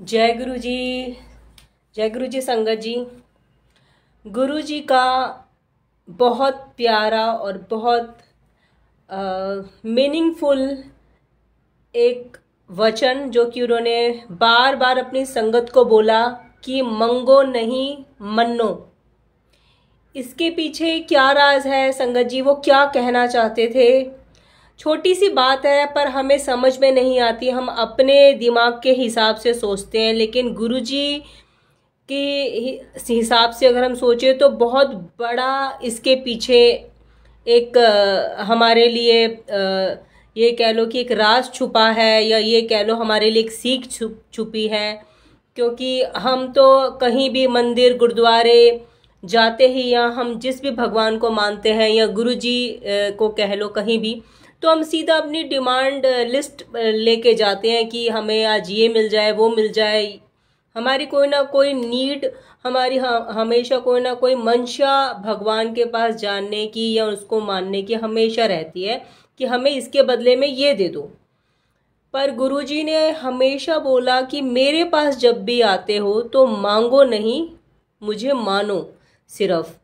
जय गुरु जी जय गुरु जी संगत जी गुरु जी का बहुत प्यारा और बहुत मीनिंगफुल एक वचन जो कि उन्होंने बार बार अपनी संगत को बोला कि मंगो नहीं मन्नो इसके पीछे क्या राज है संगत जी वो क्या कहना चाहते थे छोटी सी बात है पर हमें समझ में नहीं आती हम अपने दिमाग के हिसाब से सोचते हैं लेकिन गुरुजी के हिसाब से अगर हम सोचें तो बहुत बड़ा इसके पीछे एक हमारे लिए ये कह लो कि एक राज छुपा है या ये कह लो हमारे लिए एक सीख छुप छुपी है क्योंकि हम तो कहीं भी मंदिर गुरुद्वारे जाते ही या हम जिस भी भगवान को मानते हैं या गुरु जी को कह लो कहीं भी तो हम सीधा अपनी डिमांड लिस्ट uh, uh, लेके जाते हैं कि हमें आज ये मिल जाए वो मिल जाए हमारी कोई ना कोई नीड हमारी हमेशा कोई ना कोई मंशा भगवान के पास जानने की या उसको मानने की हमेशा रहती है कि हमें इसके बदले में ये दे दो पर गुरुजी ने हमेशा बोला कि मेरे पास जब भी आते हो तो मांगो नहीं मुझे मानो सिर्फ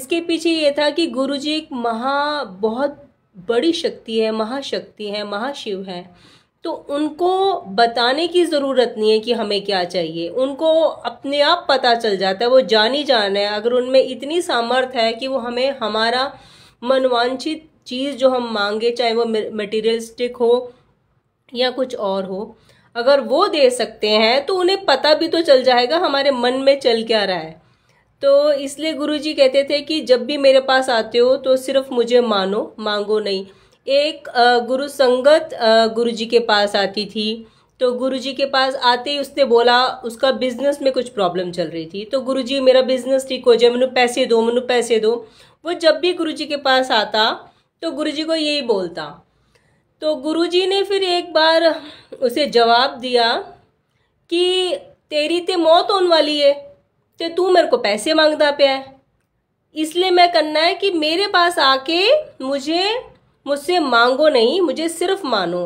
इसके पीछे ये था कि गुरुजी एक महा बहुत बड़ी शक्ति है महाशक्ति है महाशिव है तो उनको बताने की ज़रूरत नहीं है कि हमें क्या चाहिए उनको अपने आप पता चल जाता है वो जान ही जान है अगर उनमें इतनी सामर्थ है कि वो हमें हमारा मनवांछित चीज़ जो हम मांगे चाहे वो मटेरियलिस्टिक हो या कुछ और हो अगर वो दे सकते हैं तो उन्हें पता भी तो चल जाएगा हमारे मन में चल क्या रहा है तो इसलिए गुरुजी कहते थे कि जब भी मेरे पास आते हो तो सिर्फ मुझे मानो मांगो नहीं एक गुरु संगत गुरुजी के पास आती थी तो गुरुजी के पास आते ही उसने बोला उसका बिजनेस में कुछ प्रॉब्लम चल रही थी तो गुरुजी मेरा बिजनेस ठीक हो जाए मैं पैसे दो मैं पैसे दो वो जब भी गुरुजी के पास आता तो गुरुजी को यही बोलता तो गुरुजी ने फिर एक बार उसे जवाब दिया कि तेरी ते मौत होने वाली है कि तू मेरे को पैसे मांगता पे है इसलिए मैं करना है कि मेरे पास आके मुझे मुझसे मांगो नहीं मुझे सिर्फ मानो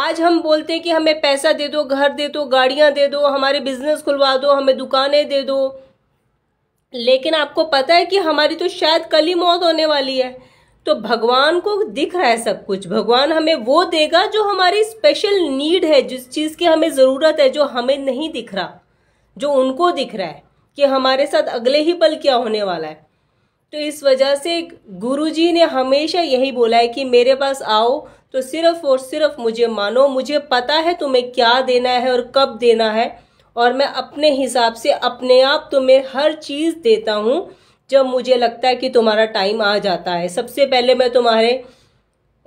आज हम बोलते हैं कि हमें पैसा दे दो घर दे दो गाड़ियां दे दो हमारे बिजनेस खुलवा दो हमें दुकानें दे दो लेकिन आपको पता है कि हमारी तो शायद कल ही मौत होने वाली है तो भगवान को दिख रहा है सब कुछ भगवान हमें वो देगा जो हमारी स्पेशल नीड है जिस चीज़ की हमें ज़रूरत है जो हमें नहीं दिख रहा जो उनको दिख रहा है कि हमारे साथ अगले ही पल क्या होने वाला है तो इस वजह से गुरुजी ने हमेशा यही बोला है कि मेरे पास आओ तो सिर्फ और सिर्फ मुझे मानो मुझे पता है तुम्हें क्या देना है और कब देना है और मैं अपने हिसाब से अपने आप तुम्हें हर चीज़ देता हूँ जब मुझे लगता है कि तुम्हारा टाइम आ जाता है सबसे पहले मैं तुम्हारे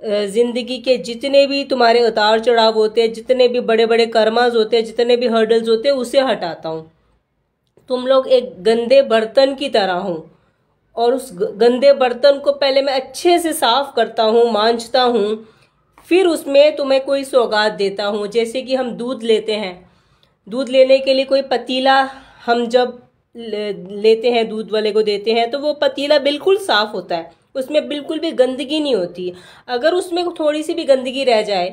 ज़िंदगी के जितने भी तुम्हारे उतार चढ़ाव होते हैं जितने भी बड़े बड़े कर्माज होते हैं जितने भी हर्डल्स होते हैं उसे हटाता हूँ तुम लोग एक गंदे बर्तन की तरह हो और उस गंदे बर्तन को पहले मैं अच्छे से साफ करता हूँ मांझता हूँ फिर उसमें तुम्हें कोई सौगात देता हूँ जैसे कि हम दूध लेते हैं दूध लेने के लिए कोई पतीला हम जब लेते हैं दूध वाले को देते हैं तो वो पतीला बिल्कुल साफ़ होता है उसमें बिल्कुल भी गंदगी नहीं होती अगर उसमें थोड़ी सी भी गंदगी रह जाए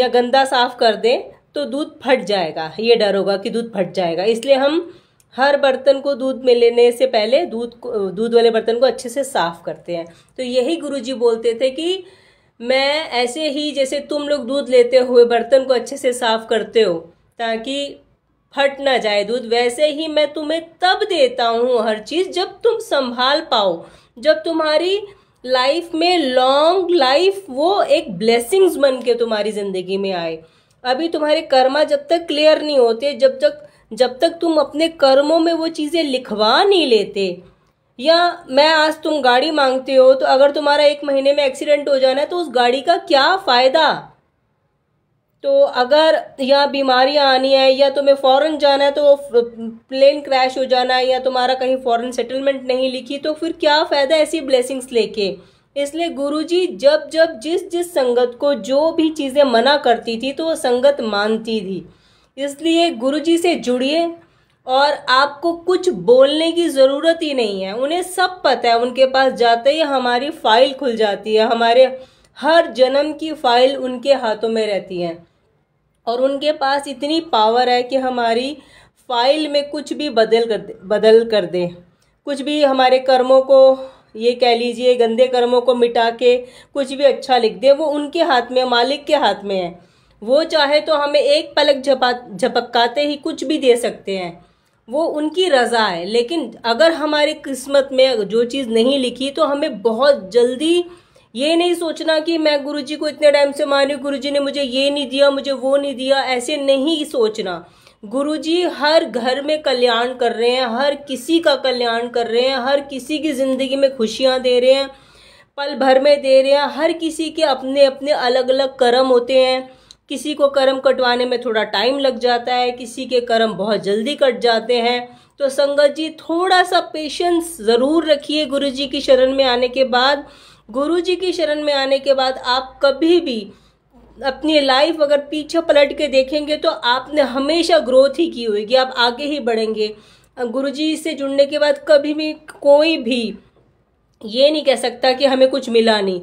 या गंदा साफ़ कर दें तो दूध फट जाएगा ये डर होगा कि दूध फट जाएगा इसलिए हम हर बर्तन को दूध में लेने से पहले दूध दूध वाले बर्तन को अच्छे से साफ़ करते हैं तो यही जी बोलते थे कि मैं ऐसे ही जैसे तुम लोग दूध लेते हुए बर्तन को अच्छे से साफ़ करते हो ताकि फट ना जाए दूध वैसे ही मैं तुम्हें तब देता हूँ हर चीज़ जब तुम संभाल पाओ जब तुम्हारी लाइफ में लॉन्ग लाइफ वो एक ब्लेसिंग्स बन के तुम्हारी ज़िंदगी में आए अभी तुम्हारे कर्मा जब तक क्लियर नहीं होते जब तक जब तक तुम अपने कर्मों में वो चीज़ें लिखवा नहीं लेते या मैं आज तुम गाड़ी मांगते हो तो अगर तुम्हारा एक महीने में एक्सीडेंट हो जाना है तो उस गाड़ी का क्या फ़ायदा तो अगर यहाँ बीमारियाँ आनी है या तुम्हें फ़ौरन जाना है तो प्लेन क्रैश हो जाना है या तुम्हारा कहीं फ़ौरन सेटलमेंट नहीं लिखी तो फिर क्या फ़ायदा ऐसी ब्लेसिंग्स लेके इसलिए गुरुजी जब जब जिस जिस संगत को जो भी चीज़ें मना करती थी तो वो संगत मानती थी इसलिए गुरुजी से जुड़िए और आपको कुछ बोलने की ज़रूरत ही नहीं है उन्हें सब पता है उनके पास जाते ही हमारी फाइल खुल जाती है हमारे हर जन्म की फाइल उनके हाथों में रहती है और उनके पास इतनी पावर है कि हमारी फाइल में कुछ भी बदल कर दे बदल कर दें कुछ भी हमारे कर्मों को ये कह लीजिए गंदे कर्मों को मिटा के कुछ भी अच्छा लिख दे वो उनके हाथ में मालिक के हाथ में है वो चाहे तो हमें एक पलक झपा झपकाते ही कुछ भी दे सकते हैं वो उनकी रज़ा है लेकिन अगर हमारी किस्मत में जो चीज़ नहीं लिखी तो हमें बहुत जल्दी ये नहीं सोचना कि मैं गुरुजी को इतने टाइम से मानू गुरुजी ने मुझे ये नहीं दिया मुझे वो नहीं दिया ऐसे नहीं सोचना गुरुजी हर घर में कल्याण कर रहे हैं हर किसी का कल्याण कर रहे हैं हर किसी की ज़िंदगी में खुशियाँ दे रहे हैं पल भर में दे रहे हैं हर किसी के अपने अपने अलग अलग कर्म होते हैं किसी को कर्म कटवाने में थोड़ा टाइम लग जाता है किसी के कर्म बहुत जल्दी कट जाते हैं तो संगत जी थोड़ा सा पेशेंस ज़रूर रखिए गुरु जी की शरण में आने के बाद गुरु जी की शरण में आने के बाद आप कभी भी अपनी लाइफ अगर पीछे पलट के देखेंगे तो आपने हमेशा ग्रोथ ही की होगी आप आगे ही बढ़ेंगे गुरु जी से जुड़ने के बाद कभी भी कोई भी ये नहीं कह सकता कि हमें कुछ मिला नहीं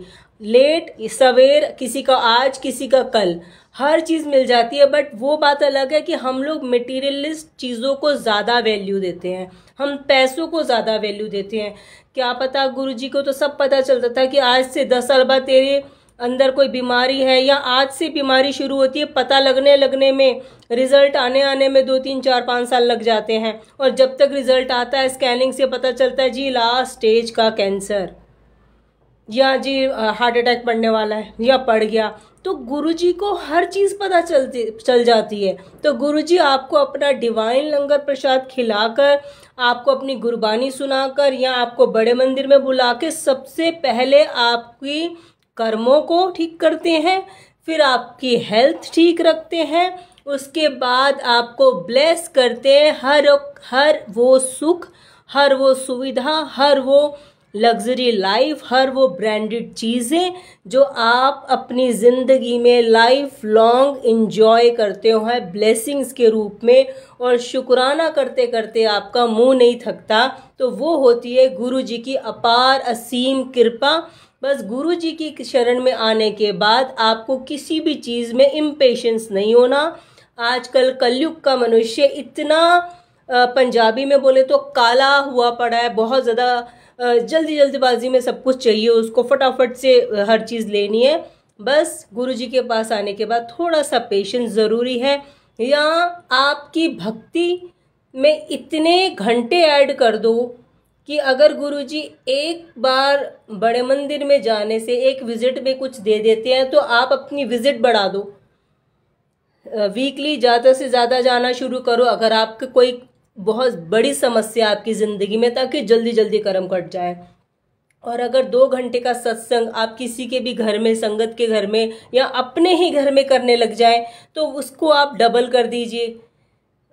लेट सवेर किसी का आज किसी का कल हर चीज़ मिल जाती है बट वो बात अलग है कि हम लोग मटेरियलिस्ट चीज़ों को ज़्यादा वैल्यू देते हैं हम पैसों को ज़्यादा वैल्यू देते हैं क्या पता गुरु जी को तो सब पता चलता था कि आज से दस साल बाद तेरे अंदर कोई बीमारी है या आज से बीमारी शुरू होती है पता लगने लगने में रिजल्ट आने आने में दो तीन चार पाँच साल लग जाते हैं और जब तक रिजल्ट आता है स्कैनिंग से पता चलता है जी लास्ट स्टेज का कैंसर या जी हार्ट अटैक पड़ने वाला है या पड़ गया तो गुरुजी को हर चीज़ पता चलती चल जाती है तो गुरुजी आपको अपना डिवाइन लंगर प्रसाद खिलाकर आपको अपनी गुरबानी सुनाकर या आपको बड़े मंदिर में बुला के सबसे पहले आपकी कर्मों को ठीक करते हैं फिर आपकी हेल्थ ठीक रखते हैं उसके बाद आपको ब्लेस करते हैं हर हर वो सुख हर वो सुविधा हर वो लग्जरी लाइफ हर वो ब्रांडेड चीज़ें जो आप अपनी ज़िंदगी में लाइफ लॉन्ग इन्जॉय करते हो हैं ब्लेसिंग्स के रूप में और शुक्राना करते करते आपका मुंह नहीं थकता तो वो होती है गुरु जी की अपार असीम कृपा बस गुरु जी की शरण में आने के बाद आपको किसी भी चीज़ में इम्पेशंस नहीं होना आजकल कलयुग का मनुष्य इतना पंजाबी में बोले तो काला हुआ पड़ा है बहुत ज़्यादा जल्दी जल्दीबाजी में सब कुछ चाहिए उसको फटाफट से हर चीज़ लेनी है बस गुरुजी के पास आने के बाद थोड़ा सा पेशेंस ज़रूरी है या आपकी भक्ति में इतने घंटे ऐड कर दो कि अगर गुरुजी एक बार बड़े मंदिर में जाने से एक विज़िट में कुछ दे देते हैं तो आप अपनी विज़िट बढ़ा दो वीकली ज़्यादा से ज़्यादा जाना शुरू करो अगर आपके कोई बहुत बड़ी समस्या आपकी ज़िंदगी में ताकि जल्दी जल्दी कर्म कट जाए और अगर दो घंटे का सत्संग आप किसी के भी घर में संगत के घर में या अपने ही घर में करने लग जाए तो उसको आप डबल कर दीजिए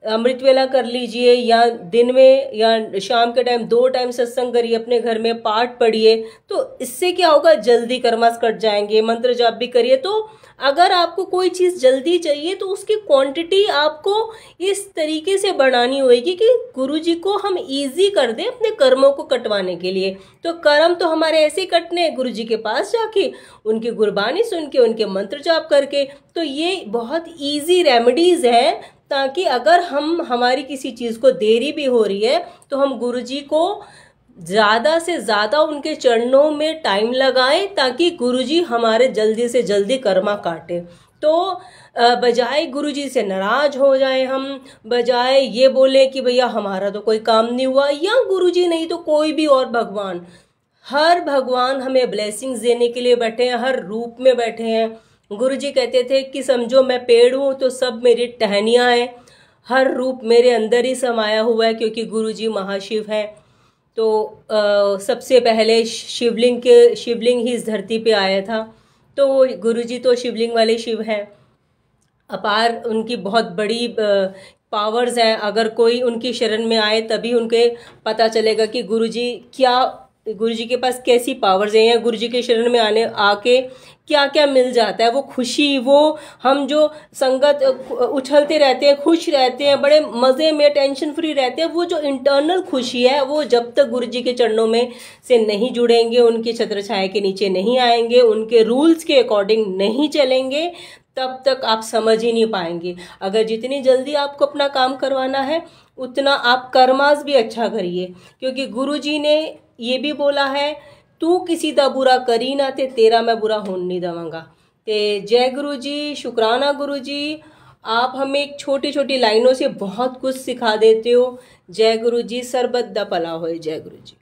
अमृत वेला कर लीजिए या दिन में या शाम के टाइम दो टाइम सत्संग करिए अपने घर में पाठ पढ़िए तो इससे क्या होगा जल्दी कर्मास कट जाएंगे मंत्र जाप भी करिए तो अगर आपको कोई चीज़ जल्दी चाहिए तो उसकी क्वांटिटी आपको इस तरीके से बढ़ानी होगी कि गुरु जी को हम इजी कर दें अपने कर्मों को कटवाने के लिए तो कर्म तो हमारे ऐसे कटने हैं गुरु जी के पास जाके उनकी गुरबानी सुन के उनके मंत्र जाप करके तो ये बहुत ईजी रेमेडीज़ है ताकि अगर हम हमारी किसी चीज़ को देरी भी हो रही है तो हम गुरु जी को ज़्यादा से ज़्यादा उनके चरणों में टाइम लगाएं ताकि गुरुजी हमारे जल्दी से जल्दी कर्मा काटे तो बजाय गुरुजी से नाराज हो जाए हम बजाय ये बोले कि भैया हमारा तो कोई काम नहीं हुआ या गुरुजी नहीं तो कोई भी और भगवान हर भगवान हमें ब्लेसिंग्स देने के लिए बैठे हैं हर रूप में बैठे हैं गुरुजी कहते थे कि समझो मैं पेड़ हूँ तो सब मेरी टहनियाँ हैं हर रूप मेरे अंदर ही समाया हुआ है क्योंकि गुरुजी महाशिव हैं तो आ, सबसे पहले शिवलिंग के शिवलिंग ही इस धरती पे आया था तो गुरुजी तो शिवलिंग वाले शिव हैं अपार उनकी बहुत बड़ी पावर्स हैं अगर कोई उनकी शरण में आए तभी उनके पता चलेगा कि गुरुजी क्या कि गुरु जी के पास कैसी पावर्स हैं या गुरु जी के शरण में आने आके क्या क्या मिल जाता है वो खुशी वो हम जो संगत उछलते रहते हैं खुश रहते हैं बड़े मज़े में टेंशन फ्री रहते हैं वो जो इंटरनल खुशी है वो जब तक गुरु जी के चरणों में से नहीं जुड़ेंगे उनकी छत्र छाया के नीचे नहीं आएंगे उनके रूल्स के अकॉर्डिंग नहीं चलेंगे तब तक आप समझ ही नहीं पाएंगे अगर जितनी जल्दी आपको अपना काम करवाना है उतना आप कर्माज भी अच्छा करिए क्योंकि गुरु जी ने ये भी बोला है तू किसी का बुरा करी ना ते तेरा मैं बुरा होने नहीं दवांगा तो जय गुरु जी शुकराना गुरु जी आप हमें एक छोटी छोटी लाइनों से बहुत कुछ सिखा देते हो जय गुरु जी सरबत द पला हो जय गुरु जी